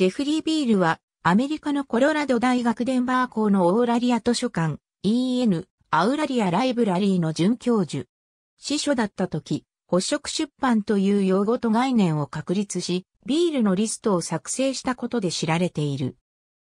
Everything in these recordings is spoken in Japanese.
ジェフリー・ビールは、アメリカのコロラド大学デンバー校のオーラリア図書館、EN、アウラリア・ライブラリーの准教授。司書だった時、捕食出版という用語と概念を確立し、ビールのリストを作成したことで知られている。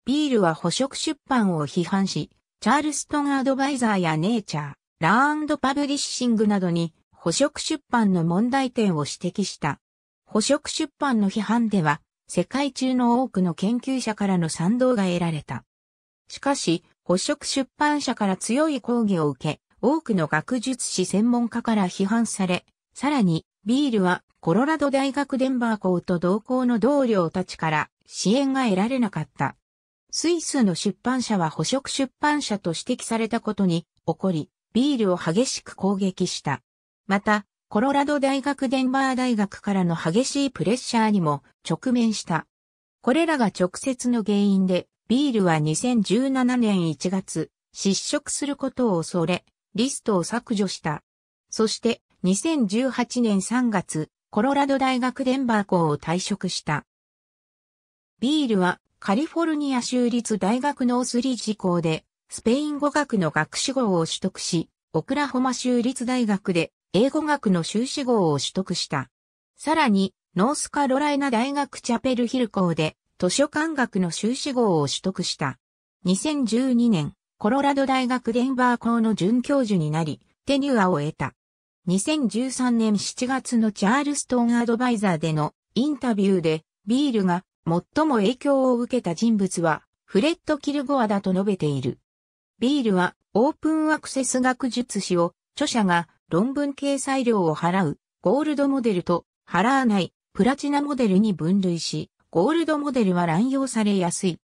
ビールは捕食出版を批判し、チャールストンアドバイザーやネイチャー、ラーパブリッシングなどに捕食出版の問題点を指摘した。捕食出版の批判では、世界中の多くの研究者からの賛同が得られた。しかし、捕食出版社から強い抗議を受け、多くの学術史専門家から批判され、さらに、ビールはコロラド大学デンバー校と同校の同僚たちから支援が得られなかった。スイスの出版社は捕食出版社と指摘されたことに起こり、ビールを激しく攻撃した。また、コロラド大学デンバー大学からの激しいプレッシャーにも直面した。これらが直接の原因で、ビールは2017年1月、失職することを恐れ、リストを削除した。そして、2018年3月、コロラド大学デンバー校を退職した。ビールはカリフォルニア州立大学ノースリージ校でスペイン語学の学士号を取得し、オクラホマ州立大学で英語学の修士号を取得した。さらに、ノースカロライナ大学チャペルヒル校で図書館学の修士号を取得した。2012年、コロラド大学デンバー校の准教授になり、テニュアを得た。2013年7月のチャールストンアドバイザーでのインタビューで、ビールが最も影響を受けた人物は、フレッド・キルゴアだと述べている。ビールはオープンアクセス学術史を著者が論文掲載料を払う、ゴールドモデルと払わない、プラチナモデルに分類し、ゴールドモデルは乱用されやすい。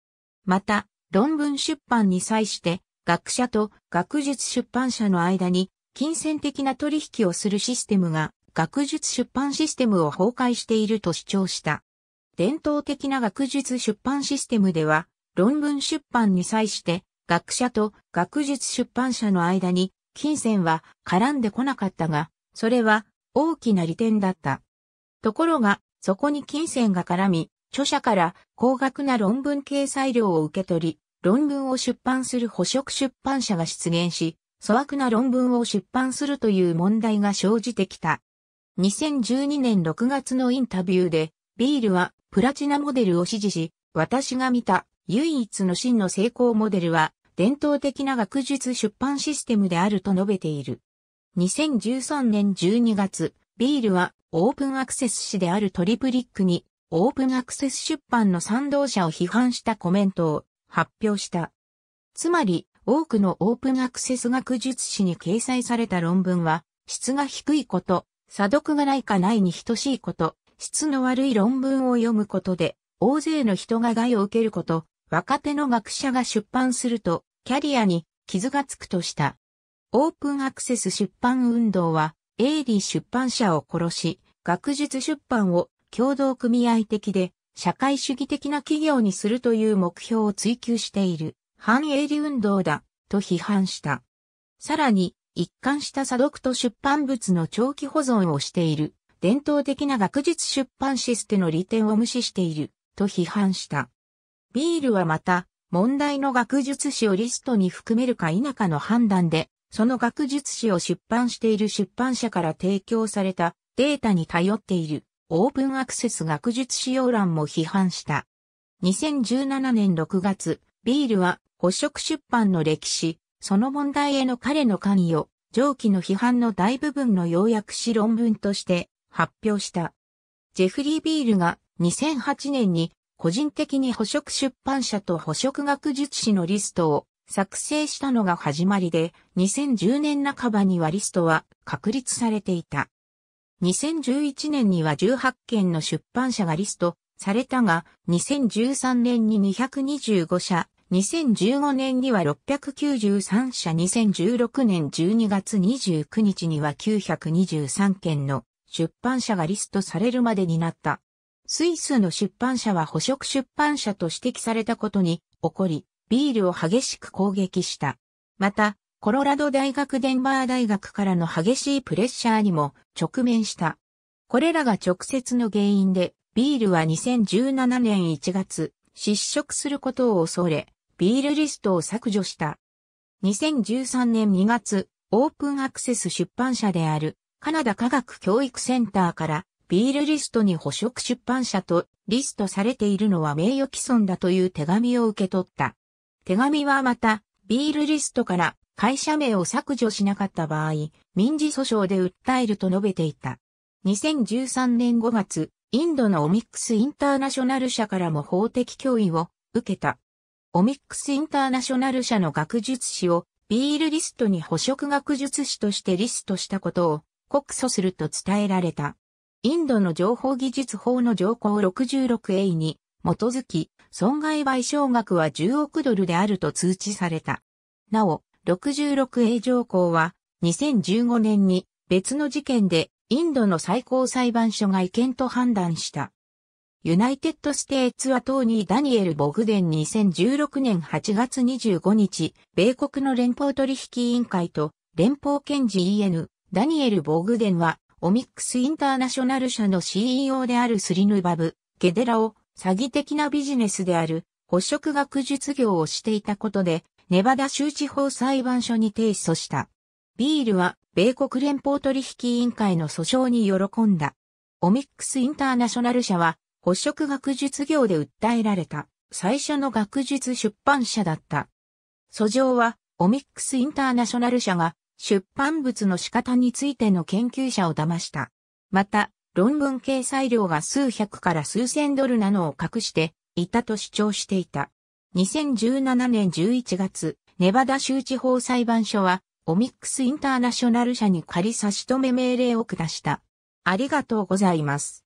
また、論文出版に際して、学者と学術出版社の間に金銭的な取引をするシステムが学術出版システムを崩壊していると主張した。伝統的な学術出版システムでは論文出版に際して学者と学術出版社の間に金銭は絡んでこなかったが、それは大きな利点だった。ところが、そこに金銭が絡み、著者から高額な論文掲載料を受け取り、論文を出版する捕食出版社が出現し、粗悪な論文を出版するという問題が生じてきた。2012年6月のインタビューで、ビールはプラチナモデルを支持し、私が見た唯一の真の成功モデルは伝統的な学術出版システムであると述べている。2013年12月、ビールはオープンアクセス誌であるトリプリックにオープンアクセス出版の賛同者を批判したコメントを発表した。つまり、多くのオープンアクセス学術誌に掲載された論文は、質が低いこと、査読がないかないに等しいこと、質の悪い論文を読むことで、大勢の人が害を受けること、若手の学者が出版すると、キャリアに傷がつくとした。オープンアクセス出版運動は、エイリー出版社を殺し、学術出版を共同組合的で社会主義的な企業にするという目標を追求している反エイリー運動だと批判した。さらに、一貫した査読と出版物の長期保存をしている伝統的な学術出版システムの利点を無視していると批判した。ビールはまた問題の学術誌をリストに含めるか否かの判断で、その学術誌を出版している出版社から提供されたデータに頼っているオープンアクセス学術誌用欄も批判した。2017年6月、ビールは捕食出版の歴史、その問題への彼の関与、上記の批判の大部分の要約し論文として発表した。ジェフリー・ビールが2008年に個人的に補色出版社と補色学術誌のリストを作成したのが始まりで、2010年半ばにはリストは確立されていた。2011年には18件の出版社がリストされたが、2013年に225社、2015年には693社、2016年12月29日には923件の出版社がリストされるまでになった。スイスの出版社は捕食出版社と指摘されたことに怒り、ビールを激しく攻撃した。また、コロラド大学デンバー大学からの激しいプレッシャーにも直面した。これらが直接の原因で、ビールは2017年1月、失職することを恐れ、ビールリストを削除した。2013年2月、オープンアクセス出版社であるカナダ科学教育センターからビールリストに捕食出版社とリストされているのは名誉毀損だという手紙を受け取った。手紙はまた、ビールリストから会社名を削除しなかった場合、民事訴訟で訴えると述べていた。2013年5月、インドのオミックスインターナショナル社からも法的脅威を受けた。オミックスインターナショナル社の学術誌をビールリストに捕食学術誌としてリストしたことを告訴すると伝えられた。インドの情報技術法の条項 66A に基づき、損害賠償額は10億ドルであると通知された。なお、66A 条項は、2015年に別の事件でインドの最高裁判所が違憲と判断した。ユナイテッド・ステーツ・アトーニー・ダニエル・ボグデン2016年8月25日、米国の連邦取引委員会と連邦検事 EN ダニエル・ボグデンはオミックスインターナショナル社の CEO であるスリヌバブ、ゲデラを詐欺的なビジネスである捕食学術業をしていたことで、ネバダ州地方裁判所に提訴した。ビールは米国連邦取引委員会の訴訟に喜んだ。オミックスインターナショナル社は捕食学術業で訴えられた最初の学術出版社だった。訴状はオミックスインターナショナル社が出版物の仕方についての研究者を騙した。また、論文掲載料が数百から数千ドルなのを隠していたと主張していた。2017年11月、ネバダ州地方裁判所は、オミックスインターナショナル社に仮差し止め命令を下した。ありがとうございます。